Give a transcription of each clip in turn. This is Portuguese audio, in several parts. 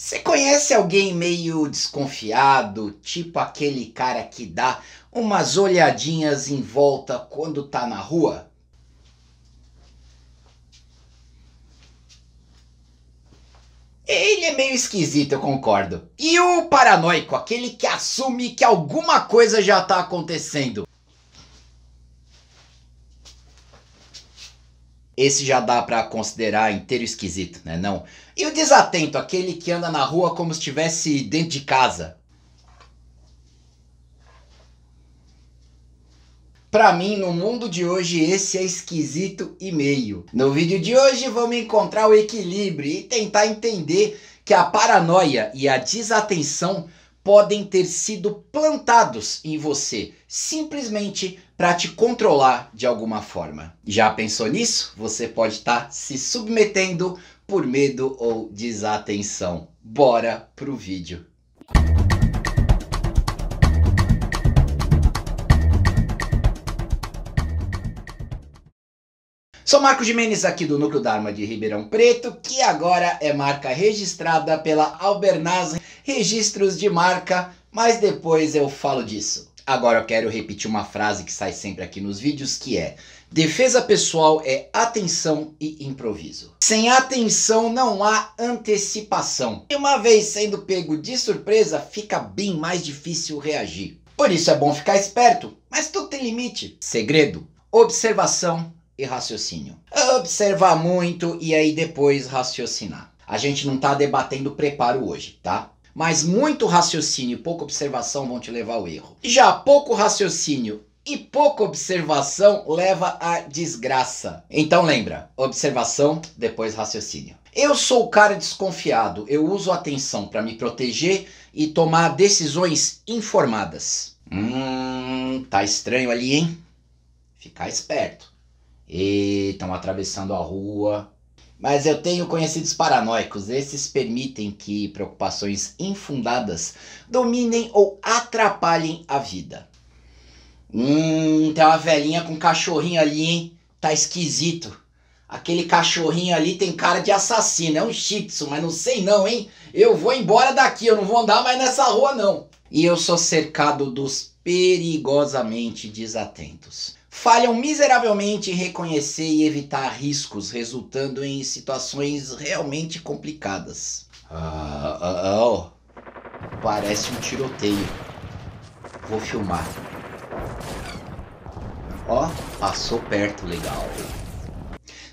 Você conhece alguém meio desconfiado, tipo aquele cara que dá umas olhadinhas em volta quando tá na rua? Ele é meio esquisito, eu concordo. E o paranoico, aquele que assume que alguma coisa já tá acontecendo. Esse já dá para considerar inteiro esquisito, né? Não. E o desatento, aquele que anda na rua como se estivesse dentro de casa. Para mim, no mundo de hoje, esse é esquisito e meio. No vídeo de hoje, vamos encontrar o equilíbrio e tentar entender que a paranoia e a desatenção podem ter sido plantados em você simplesmente para te controlar de alguma forma. Já pensou nisso? Você pode estar tá se submetendo por medo ou desatenção. Bora pro vídeo. Sou Marcos Jimenez aqui do Núcleo Dharma de Ribeirão Preto, que agora é marca registrada pela Albernaz Registros de Marca, mas depois eu falo disso. Agora eu quero repetir uma frase que sai sempre aqui nos vídeos, que é Defesa pessoal é atenção e improviso. Sem atenção não há antecipação. E uma vez sendo pego de surpresa, fica bem mais difícil reagir. Por isso é bom ficar esperto, mas tudo tem limite. Segredo, observação e raciocínio. Observar muito e aí depois raciocinar. A gente não está debatendo preparo hoje, tá? Mas muito raciocínio e pouca observação vão te levar ao erro. Já pouco raciocínio e pouca observação leva à desgraça. Então lembra, observação, depois raciocínio. Eu sou o cara desconfiado, eu uso atenção para me proteger e tomar decisões informadas. Hum, tá estranho ali, hein? Ficar esperto e estão atravessando a rua. Mas eu tenho conhecidos paranoicos, esses permitem que preocupações infundadas dominem ou atrapalhem a vida. Hum, tem uma velhinha com um cachorrinho ali, hein? Tá esquisito. Aquele cachorrinho ali tem cara de assassino, é um shih tzu, mas não sei não, hein? Eu vou embora daqui, eu não vou andar mais nessa rua não. E eu sou cercado dos perigosamente desatentos falham miseravelmente em reconhecer e evitar riscos, resultando em situações realmente complicadas. Ah, ah, oh. Parece um tiroteio. Vou filmar. Ó, oh, passou perto, legal.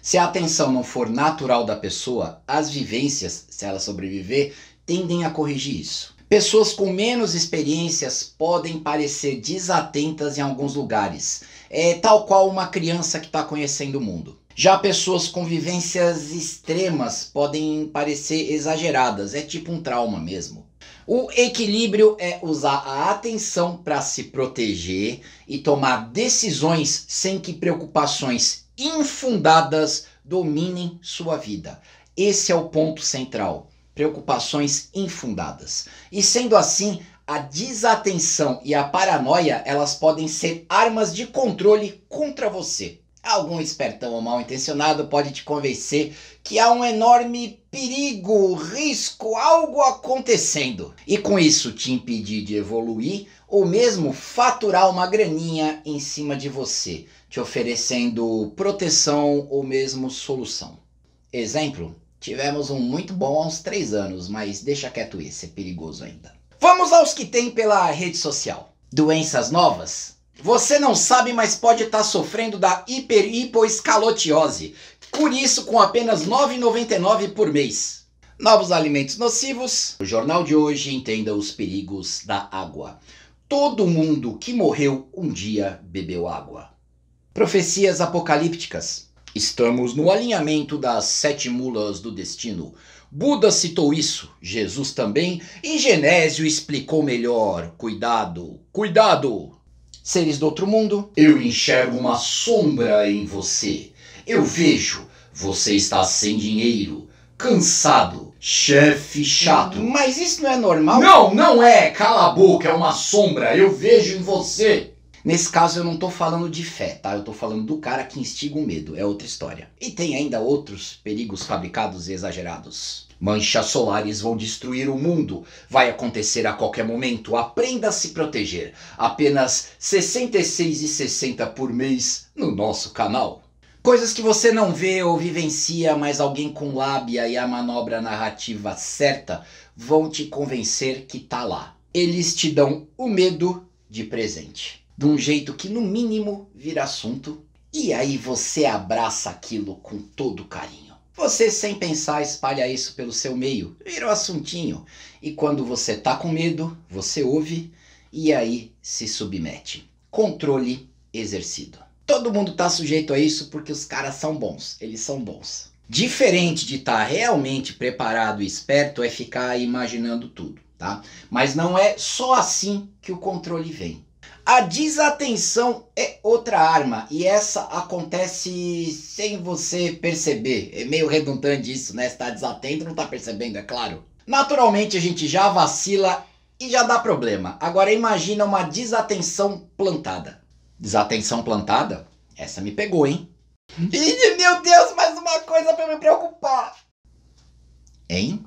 Se a atenção não for natural da pessoa, as vivências, se ela sobreviver, tendem a corrigir isso. Pessoas com menos experiências podem parecer desatentas em alguns lugares, é, tal qual uma criança que está conhecendo o mundo. Já pessoas com vivências extremas podem parecer exageradas, é tipo um trauma mesmo. O equilíbrio é usar a atenção para se proteger e tomar decisões sem que preocupações infundadas dominem sua vida. Esse é o ponto central preocupações infundadas. E sendo assim, a desatenção e a paranoia, elas podem ser armas de controle contra você. Algum espertão ou mal intencionado pode te convencer que há um enorme perigo, risco, algo acontecendo. E com isso te impedir de evoluir ou mesmo faturar uma graninha em cima de você, te oferecendo proteção ou mesmo solução. Exemplo: Tivemos um muito bom há uns três anos, mas deixa quieto isso, é perigoso ainda. Vamos aos que tem pela rede social. Doenças novas? Você não sabe, mas pode estar tá sofrendo da hiperhipoescalotiose. Por isso, com apenas R$ 9,99 por mês. Novos alimentos nocivos. O jornal de hoje entenda os perigos da água. Todo mundo que morreu um dia bebeu água. Profecias apocalípticas. Estamos no alinhamento das sete mulas do destino. Buda citou isso, Jesus também, e Genésio explicou melhor. Cuidado, cuidado! Seres do outro mundo, eu enxergo uma sombra em você. Eu vejo, você está sem dinheiro, cansado, chefe chato. Mas isso não é normal? Não, não é! Cala a boca, é uma sombra, eu vejo em você. Nesse caso eu não estou falando de fé, tá? Eu estou falando do cara que instiga o medo, é outra história. E tem ainda outros perigos fabricados e exagerados. Manchas solares vão destruir o mundo. Vai acontecer a qualquer momento. Aprenda a se proteger. Apenas R$ 66,60 por mês no nosso canal. Coisas que você não vê ou vivencia, mas alguém com lábia e a manobra narrativa certa vão te convencer que tá lá. Eles te dão o medo de presente de um jeito que no mínimo vira assunto, e aí você abraça aquilo com todo carinho. Você sem pensar espalha isso pelo seu meio, vira o um assuntinho, e quando você tá com medo, você ouve e aí se submete. Controle exercido. Todo mundo tá sujeito a isso porque os caras são bons, eles são bons. Diferente de estar tá realmente preparado e esperto é ficar imaginando tudo, tá? Mas não é só assim que o controle vem. A desatenção é outra arma e essa acontece sem você perceber. É meio redundante isso, né? Está desatento, não está percebendo, é claro. Naturalmente a gente já vacila e já dá problema. Agora imagina uma desatenção plantada. Desatenção plantada? Essa me pegou, hein? Hum? Ih, meu Deus, mais uma coisa para me preocupar. Hein?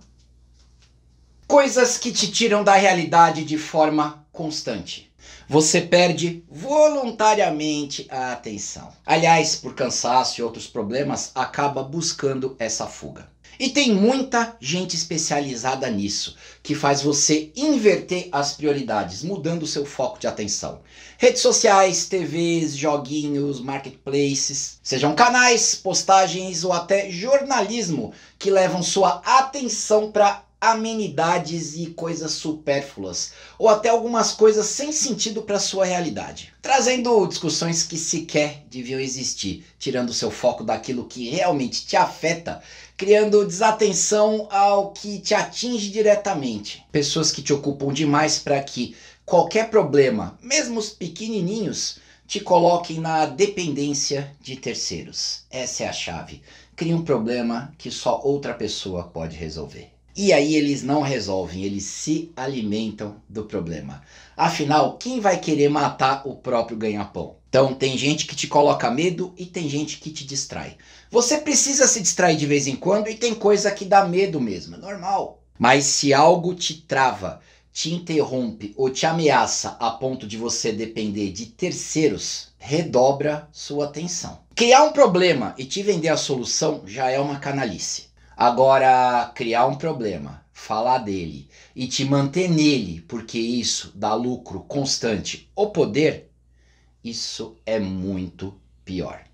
Coisas que te tiram da realidade de forma constante você perde voluntariamente a atenção. Aliás, por cansaço e outros problemas, acaba buscando essa fuga. E tem muita gente especializada nisso, que faz você inverter as prioridades, mudando o seu foco de atenção. Redes sociais, TVs, joguinhos, marketplaces, sejam canais, postagens ou até jornalismo que levam sua atenção para amenidades e coisas supérfluas, ou até algumas coisas sem sentido para sua realidade, trazendo discussões que sequer deviam existir, tirando seu foco daquilo que realmente te afeta, criando desatenção ao que te atinge diretamente. Pessoas que te ocupam demais para que qualquer problema, mesmo os pequenininhos, te coloquem na dependência de terceiros. Essa é a chave. Crie um problema que só outra pessoa pode resolver. E aí eles não resolvem, eles se alimentam do problema. Afinal, quem vai querer matar o próprio ganha-pão? Então, tem gente que te coloca medo e tem gente que te distrai. Você precisa se distrair de vez em quando e tem coisa que dá medo mesmo, é normal. Mas se algo te trava, te interrompe ou te ameaça a ponto de você depender de terceiros, redobra sua atenção. Criar um problema e te vender a solução já é uma canalice. Agora, criar um problema, falar dele e te manter nele, porque isso dá lucro constante ou poder, isso é muito pior.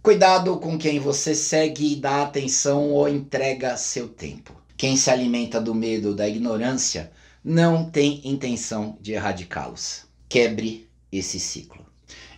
Cuidado com quem você segue e dá atenção ou entrega seu tempo. Quem se alimenta do medo ou da ignorância não tem intenção de erradicá-los. Quebre esse ciclo.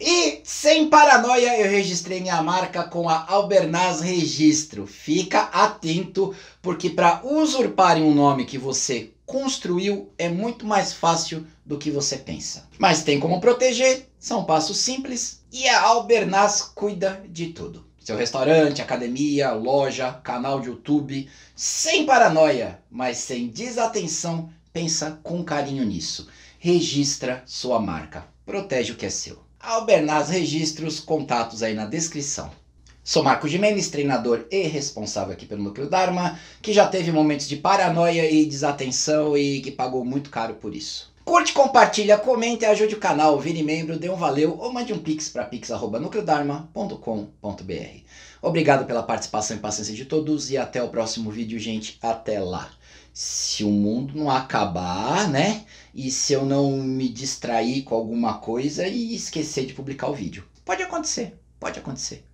E sem paranoia, eu registrei minha marca com a Albernaz Registro. Fica atento, porque para usurparem um nome que você construiu é muito mais fácil do que você pensa. Mas tem como proteger, são passos simples e a Albernaz cuida de tudo. Seu restaurante, academia, loja, canal de YouTube, sem paranoia, mas sem desatenção, pensa com carinho nisso. Registra sua marca, protege o que é seu. Albernaz registra os contatos aí na descrição. Sou Marco Jimenez, treinador e responsável aqui pelo Núcleo Dharma, que já teve momentos de paranoia e desatenção e que pagou muito caro por isso. Curte, compartilha, comente, ajude o canal, vire membro, dê um valeu ou mande um pix para pix.nucleodarma.com.br. Obrigado pela participação e paciência de todos e até o próximo vídeo, gente. Até lá. Se o mundo não acabar, né? E se eu não me distrair com alguma coisa e esquecer de publicar o vídeo. Pode acontecer, pode acontecer.